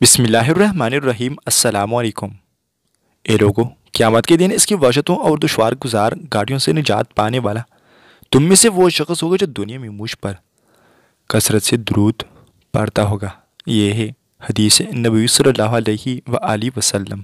بسم اللہ الرحمن الرحیم السلام علیکم اے لوگو قیامت کے دن اس کی وجہتوں اور دشوار گزار گاڑیوں سے نجات پانے والا تم میں سے وہ شخص ہوگا جو دنیا میں مجھ پر کثرت سے درود پڑتا ہوگا یہ ہے حدیث نبی صلی اللہ علیہ وآلہ وسلم